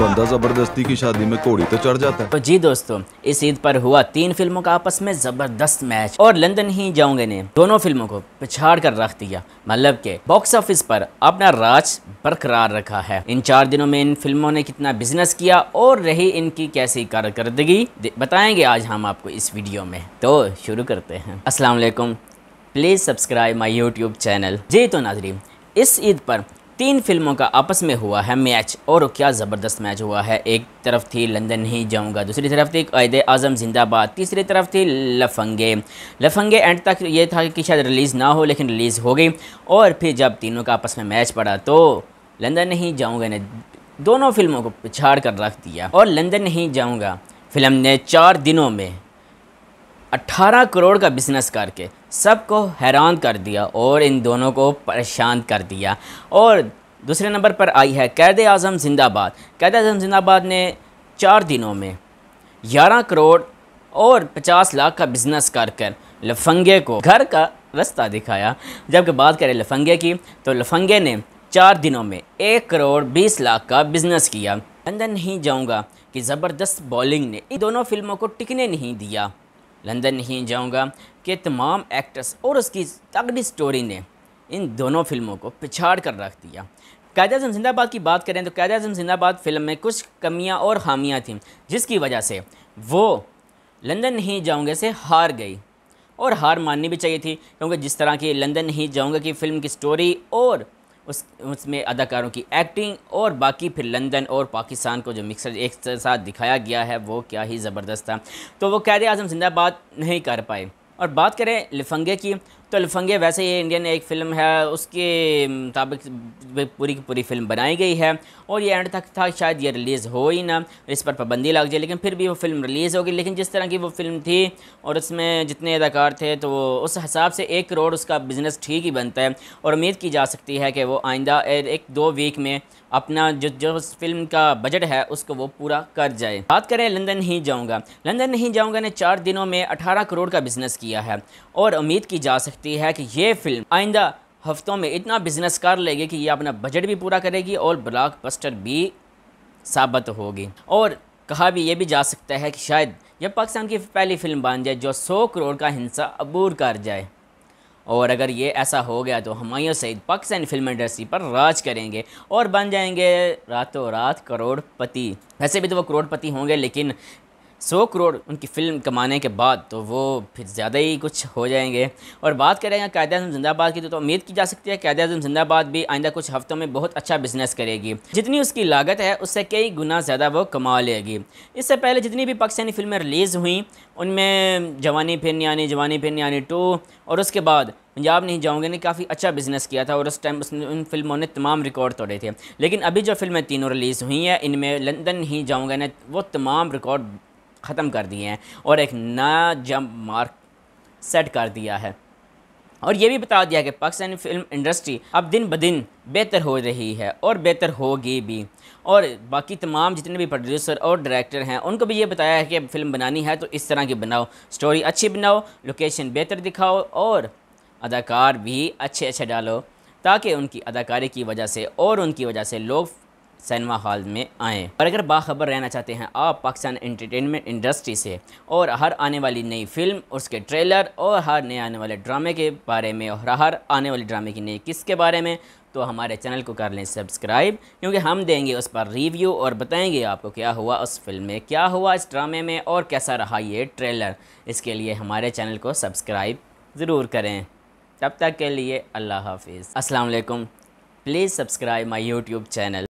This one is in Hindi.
बंदा जबरदस्ती की शादी में कोड़ी तो चढ़ जाता है तो जी दोस्तों इस ईद पर हुआ तीन फिल्मों का आपस में जबरदस्त मैच और लंदन ही जाऊंगे ने दोनों फिल्मों को पिछाड़ कर रख दिया मतलब के बॉक्स ऑफिस पर अपना राज बरकरार रखा है इन चार दिनों में इन फिल्मों ने कितना बिजनेस किया और रही इनकी कैसी कारकर्दगी बताएंगे आज हम आपको इस वीडियो में तो शुरू करते हैं असलम please subscribe my YouTube channel जी तो नाजरी इस ईद पर तीन फिल्मों का आपस में हुआ है मैच और क्या ज़बरदस्त मैच हुआ है एक तरफ थी लंदन ही जाऊंगा दूसरी तरफ थी कैद आज़म जिंदाबाद तीसरी तरफ थी लफंगे लफंगे एंड तक ये था कि शायद रिलीज़ ना हो लेकिन रिलीज़ हो गई और फिर जब तीनों का आपस में मैच पड़ा तो लंदन नहीं जाऊँगा ने दोनों फिल्मों को पिछाड़ कर रख दिया और लंदन नहीं जाऊँगा फिल्म ने चार दिनों में 18 करोड़ का बिजनेस करके सबको हैरान कर दिया और इन दोनों को परेशान कर दिया और दूसरे नंबर पर आई है कैद आज़म जिंदाबाद कैद आज़म जिंदाबाद ने चार दिनों में ग्यारह करोड़ और पचास लाख का बिजनेस कर कर लफंगे को घर का रास्ता दिखाया जबकि बात करें लफंगे की तो लफंगे ने चार दिनों में एक करोड़ बीस लाख का बिजनेस किया लंदन नहीं जाऊंगा कि ज़बरदस्त बॉलिंग ने इन दोनों फिल्मों को टिकने नहीं दिया लंदन नहीं जाऊंगा कि तमाम एक्टर्स और उसकी तगड़ी स्टोरी ने इन दोनों फिल्मों को पिछाड़ कर रख दिया कैद अजम जिंदाबाद की बात करें तो कैद अजम जिंदाबाद फिल्म में कुछ कमियां और खामियां थीं जिसकी वजह से वो लंदन नहीं जाऊंगे से हार गई और हार माननी भी चाहिए थी क्योंकि जिस तरह की लंदन नहीं जाऊंगे की फिल्म की स्टोरी और उस उसमें अदाकारों की एक्टिंग और बाकी फिर लंदन और पाकिस्तान को जो मिक्सर एक साथ दिखाया गया है वो क्या ही ज़बरदस्त था तो वो कैद अजम जिंदाबाद नहीं कर पाए और बात करें लिफंगे की तो वैसे ये इंडियन एक फ़िल्म है उसके मुताबिक पूरी की पूरी फिल्म बनाई गई है और ये एंड तक था शायद ये रिलीज़ हो ही ना इस पर पाबंदी लग जाए लेकिन फिर भी वो फिल्म रिलीज़ होगी लेकिन जिस तरह की वो फिल्म थी और उसमें जितने अदाकार थे तो उस हिसाब से एक करोड़ उसका बिज़नेस ठीक ही बनता है और उम्मीद की जा सकती है कि वो आइंदा एक दो वीक में अपना जो जो उस फिल्म का बजट है उसको वो पूरा कर जाए बात करें लंदन ही जाऊँगा लंदन नहीं जाऊँगा ने चार दिनों में अठारह करोड़ का बिजनेस किया है और उम्मीद की जा सकती सकती है कि ये फिल्म आइंदा हफ्तों में इतना बिजनेस कर लेगी कि ये अपना बजट भी पूरा करेगी और ब्लॉकबस्टर भी साबित होगी और कहा भी ये भी जा सकता है कि शायद यह पाकिस्तान की पहली फिल्म बन जाए जो सौ करोड़ का हिंसा अबूर कर जाए और अगर ये ऐसा हो गया तो हमायों सईद पाकिस्तानी फिल्म इंडस्ट्री पर राज करेंगे और बन जाएंगे रातों रात करोड़पति वैसे भी तो वो करोड़पति होंगे लेकिन सौ करोड़ उनकी फ़िल्म कमाने के बाद तो वो फिर ज़्यादा ही कुछ हो जाएंगे और बात करें यहाँ कायदे अजम जिंदाबाद की तो, तो उम्मीद की जा सकती है कायदे अजम जिंदाबाद भी आइंदा कुछ हफ्तों में बहुत अच्छा बिजनेस करेगी जितनी उसकी लागत है उससे कई गुना ज़्यादा वो कमा लेगी इससे पहले जितनी भी पाकिस्तानी फिल्में रिलीज़ हुई उनमें जवानी फिर यानी जवानी फिर यानी टू और उसके बाद पंजाब नहीं जाऊँगे ने काफ़ी अच्छा बिजनेस किया था और उस टाइम उसने उन फिल्मों ने तमाम रिकॉर्ड तोड़े थे लेकिन अभी जो फिल्में तीनों रिलीज़ हुई हैं इनमें लंदन नहीं जाऊंगे ने वो तमाम रिकॉर्ड ख़त्म कर दिए हैं और एक नया जंप मार्क सेट कर दिया है और ये भी बता दिया कि पाकिस्तानी फिल्म इंडस्ट्री अब दिन ब दिन बेहतर हो रही है और बेहतर होगी भी और बाकी तमाम जितने भी प्रोड्यूसर और डायरेक्टर हैं उनको भी ये बताया है कि फिल्म बनानी है तो इस तरह की बनाओ स्टोरी अच्छी बनाओ लोकेशन बेहतर दिखाओ और अदाकार भी अच्छे अच्छे डालो ताकि उनकी अदाकारी की वजह से और उनकी वजह से लोग सिनेमा हॉल में आएँ और अगर बाखबर रहना चाहते हैं आप पाकिस्तान एंटरटेनमेंट इंडस्ट्री से और हर आने वाली नई फिल्म उसके ट्रेलर और हर नए आने वाले ड्रामे के बारे में और हर आने वाले ड्रामे की नई किस के बारे में तो हमारे चैनल को कर लें सब्सक्राइब क्योंकि हम देंगे उस पर रिव्यू और बताएंगे आपको क्या हुआ उस फिल्म में क्या हुआ इस ड्रामे में और कैसा रहा ये ट्रेलर इसके लिए हमारे चैनल को सब्सक्राइब ज़रूर करें तब तक के लिए अल्लाह हाफिज़ अस्सलाम वालेकुम please subscribe my YouTube channel